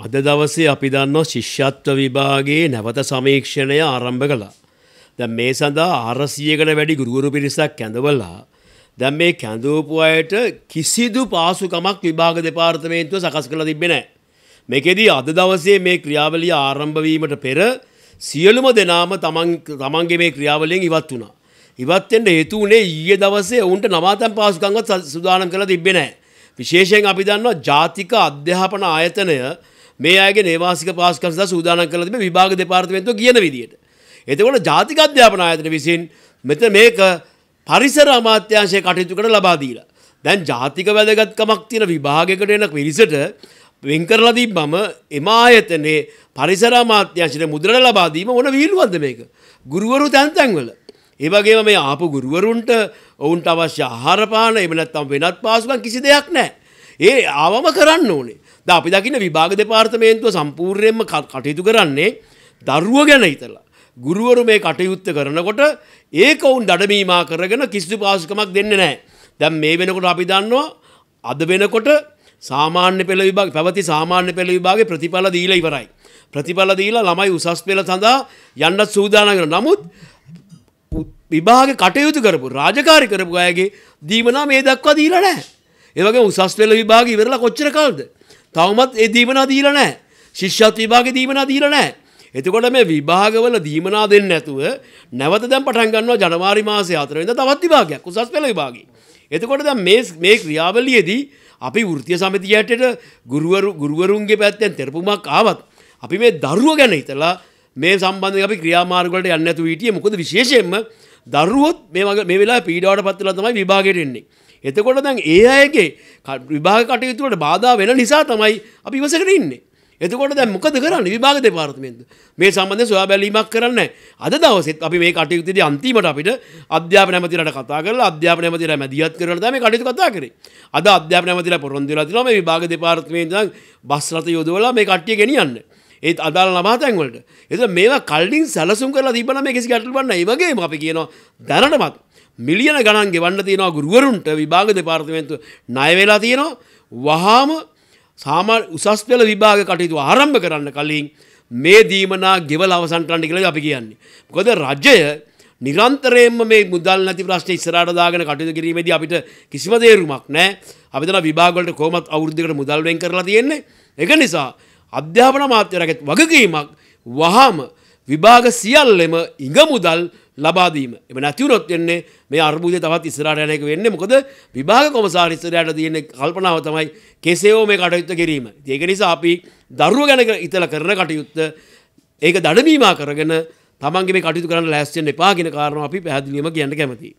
අද දවසේ අපි දන්නවා ශිෂ්‍යත්ව විභාගයේ නැවත සමීක්ෂණය ආරම්භ කළා. දැන් මේ සඳහා ආරසියකට වැඩි ගුරුවරු පිරිසක් කැඳවලා දැන් මේ කැඳවපු අයට කිසිදු පාසුකමක් විභාග දෙපාර්තමේන්තුව සකස් කළා තිබෙන්නේ නැහැ. මේකෙදී අද දවසේ මේ ක්‍රියාවලිය ආරම්භ වීමට පෙර සියලුම දෙනාම තමන් තමන්ගේ මේ ක්‍රියාවලියෙන් ඉවත් වුණා. ඉවත් වෙන්න හේතු වුණේ ඊයේ දවසේ ඔවුන්ට නවාතැන් පාසුකම්වත් සුදානම් කළා තිබෙන්නේ නැහැ. විශේෂයෙන් අපි දන්නවා ජාතික අධ්‍යාපන ආයතනය මේ අයගේ නේවාසික පාස්කම් සඳහා සූදානම් කරලා තිබේ විභාග දෙපාර්තමේන්තුව කියන විදියට. එතකොට ජාතික අධ්‍යාපන ආයතන විසින් මෙතන මේක පරිසර අමාත්‍යාංශයේ කටයුතු කරලා ලබා දීලා. දැන් ජාතික වැදගත්කමක් තියෙන විභාගයකට එන පිරිසට වෙන් කරලා දීපම එම ආයතනයේ පරිසර අමාත්‍යාංශයට මුදල ලබා දීම ඕන විහිළුවක්ද මේක? ගුරුවරු තැන් තැන්වල ඒ වගේම මේ ආපු ගුරුවරුන්ට ඔවුන්ට අවශ්‍ය ආහාර පාන එහෙම නැත්නම් වෙනත් පාසුකම් කිසි දෙයක් නැහැ. ඒ ආවම කරන්න ඕනේ. ද අපි දකින විභාග දෙපාර්තමේන්තුව සම්පූර්ණයෙන්ම කටයුතු කරන්නේ දරුව ගැන හිතලා. ගුරුවරු මේ කටයුත්ත කරනකොට ඒක ඔවුන් දඩමීමා කරගෙන කිසිදු පාසුකමක් දෙන්න නෑ. දැම් මේ වෙනකොට අපි දන්නවා අද වෙනකොට සාමාන්‍ය පෙළ විභාග පැවති සාමාන්‍ය පෙළ විභාගේ ප්‍රතිඵල දීලා ඉවරයි. ප්‍රතිඵල දීලා ළමයි උසස් පෙළ සඳහා යන්නත් සූදානම් කරනවා. නමුත් විභාග කටයුතු කරපු රාජකාරි කරපු අයගේ දීමනා මේ දක්වා දීලා නැහැ. ඒ වගේ උසස් පෙළ විභාග ඉවරලා කොච්චර කාලද? තවමත් ඒ දීමනා දීලා නැහැ. ශිෂ්‍යත් විභාගේ දීමනා දීලා නැහැ. එතකොට මේ විභාගවල දීමනා දෙන්නේ නැතුව නැවත දැන් පටන් ගන්නවා ජනවාරි මාසයේ 4 වෙනිදා තවත් විභාගයක් උසස් පෙළ විභාගේ. එතකොට දැන් මේ මේ ක්‍රියාවලියේදී අපි වෘත්තීය සමිතිය හැටියට ගුරුවරු ගුරුවරුන්ගේ පැත්තෙන් තෙරපුමක් ආවත් අපි මේ දරුවෝ ගැන හිතලා මේ සම්බන්ධයෙන් අපි ක්‍රියාමාර්ග වලට යන්නේ නැතුව හිටියේ මොකද විශේෂයෙන්ම දරුවොත් මේ වගේ මේ වෙලා පීඩාවට පත්වෙලා තමයි විභාගයට එන්නේ. එතකොට දැන් ඒ අයගේ විභාග කටයුතුවලට බාධා වෙන නිසා තමයි අපි ඉවසකට ඉන්නේ. එතකොට දැන් මොකද කරන්නේ විභාග දෙපාර්තමේන්තුව මේ සම්බන්ධයෙන් සොයා බැලීමක් කරන්න අද දවසෙත් අපි මේ කටයුත්තේදී අන්තිමට අපිට අධ්‍යාපන ඇමතිලට කතා කරලා අධ්‍යාපන ඇමතිලා මැදිහත් කරලා තමයි මේ කටයුතු කතා කරේ. අද අධ්‍යාපන ඇමතිලා පොරොන්දු වෙලා තිනවා මේ විභාග දෙපාර්තමේන්තුවෙන් බස් රථ යොදවලා මේ කට්ටිය ගෙනියන්නේ. ඒත් අදාළ ලබාතැන්වලට එත මේවා කල්ඩින් සැලසුම් කරලා තිබන මේ කිසි ගැටලුවන්න ඒවගේ අපි කියනවා දැනටමත් මිලියන ගණන් ගෙවන්න තියෙනවා ගුරුවරුන්ට විභාග දෙපාර්තමේන්තු ණය වෙලා තියෙනවා වහාම සාමාන්‍ය උසස් පෙළ විභාග කටයුතු ආරම්භ කරන්න කලින් මේ දීමනා ගෙවල අවසන් කරන්න කියලා අපි කියන්නේ. මොකද රජය නිරන්තරයෙන්ම මේ මුදල් නැති ප්‍රශ්නේ ඉස්සරහට දාගෙන කටයුතු කිරීමේදී අපිට කිසිම තේරුමක් නැහැ. අපි දන්නා විභාග වලට කොහොමත් අවුරුද්දකට මුදල් වෙන් කරලා තියෙන්නේ. ඒක නිසා අධ්‍යාපන මාත්‍යරගත් වගකීමක් වහාම විභාග සියල්ලෙම ඉඟමුදල් ලබාදීම එම නැතිවරොත් එන්නේ මේ අර්බුදය තවත් ඉස්රාටයනක වෙන්න මොකද විභාග කොමසා ඉස්සරයට තියෙන කල්පනාව තමයි කෙසේෝ මේ කටයුත්ත කිරීම ඒක නිසා අපි දරුව ගැන ඉතල කරන කටයුත්ත ඒක දඩමීමා කරගෙන තමන්ගේ කටයුතු කරන්න ලෑස්යෙන් එපාගෙන කාරන අපි පැහදිලීම කියන්න කැමති.